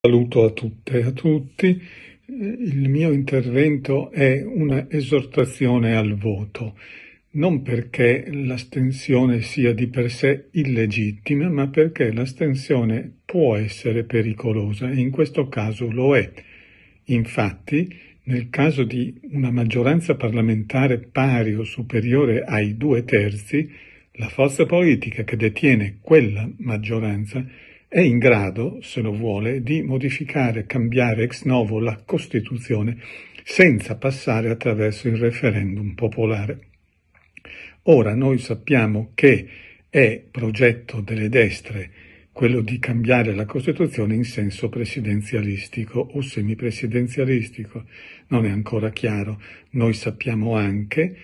Saluto a tutte e a tutti. Eh, il mio intervento è un'esortazione al voto, non perché l'astensione sia di per sé illegittima, ma perché l'astensione può essere pericolosa e in questo caso lo è. Infatti, nel caso di una maggioranza parlamentare pari o superiore ai due terzi, la forza politica che detiene quella maggioranza è in grado, se lo vuole, di modificare, cambiare ex novo la Costituzione senza passare attraverso il referendum popolare. Ora noi sappiamo che è progetto delle destre quello di cambiare la Costituzione in senso presidenzialistico o semipresidenzialistico. Non è ancora chiaro. Noi sappiamo anche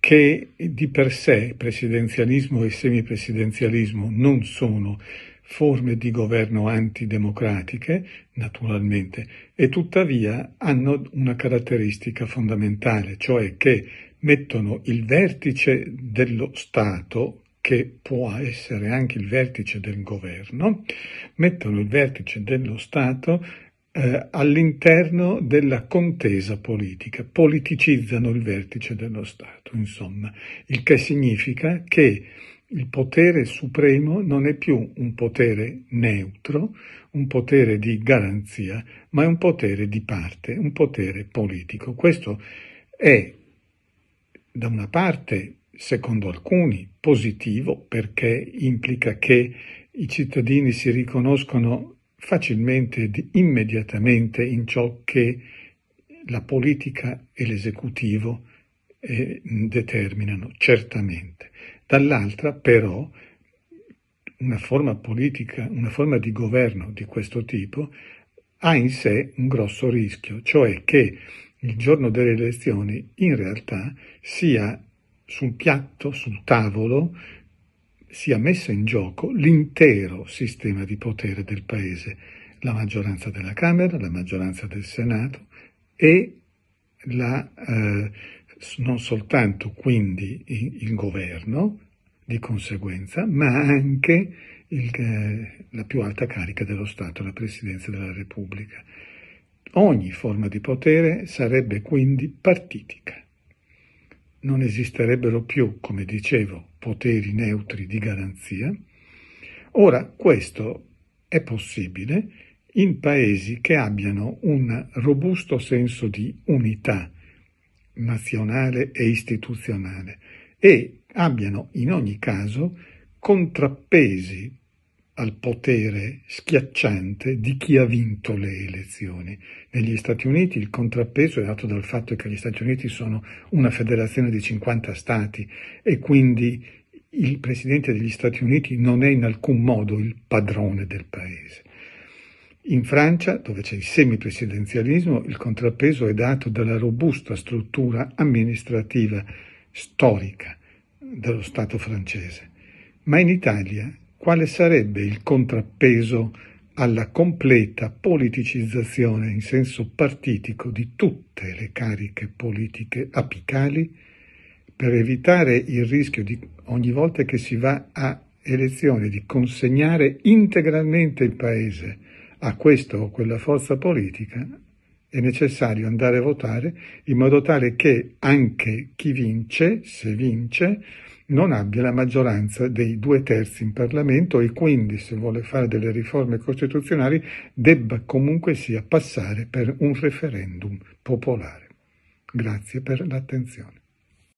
che di per sé presidenzialismo e semipresidenzialismo non sono forme di governo antidemocratiche, naturalmente, e tuttavia hanno una caratteristica fondamentale, cioè che mettono il vertice dello Stato, che può essere anche il vertice del governo, mettono il vertice dello Stato eh, all'interno della contesa politica, politicizzano il vertice dello Stato, insomma, il che significa che il potere supremo non è più un potere neutro, un potere di garanzia, ma è un potere di parte, un potere politico. Questo è, da una parte, secondo alcuni, positivo perché implica che i cittadini si riconoscono facilmente ed immediatamente in ciò che la politica e l'esecutivo eh, determinano, certamente dall'altra però una forma politica, una forma di governo di questo tipo ha in sé un grosso rischio, cioè che il giorno delle elezioni in realtà sia sul piatto, sul tavolo, sia messo in gioco l'intero sistema di potere del Paese, la maggioranza della Camera, la maggioranza del Senato e la eh, non soltanto quindi il governo di conseguenza, ma anche il, la più alta carica dello Stato, la Presidenza della Repubblica. Ogni forma di potere sarebbe quindi partitica. Non esisterebbero più, come dicevo, poteri neutri di garanzia. Ora, questo è possibile in paesi che abbiano un robusto senso di unità nazionale e istituzionale e abbiano in ogni caso contrappesi al potere schiacciante di chi ha vinto le elezioni. Negli Stati Uniti il contrappeso è dato dal fatto che gli Stati Uniti sono una federazione di 50 stati e quindi il presidente degli Stati Uniti non è in alcun modo il padrone del paese. In Francia, dove c'è il semipresidenzialismo, il contrappeso è dato dalla robusta struttura amministrativa storica dello Stato francese. Ma in Italia quale sarebbe il contrappeso alla completa politicizzazione in senso partitico di tutte le cariche politiche apicali per evitare il rischio di ogni volta che si va a elezioni di consegnare integralmente il paese a questa o quella forza politica, è necessario andare a votare in modo tale che anche chi vince, se vince, non abbia la maggioranza dei due terzi in Parlamento e quindi, se vuole fare delle riforme costituzionali, debba comunque sia passare per un referendum popolare. Grazie per l'attenzione.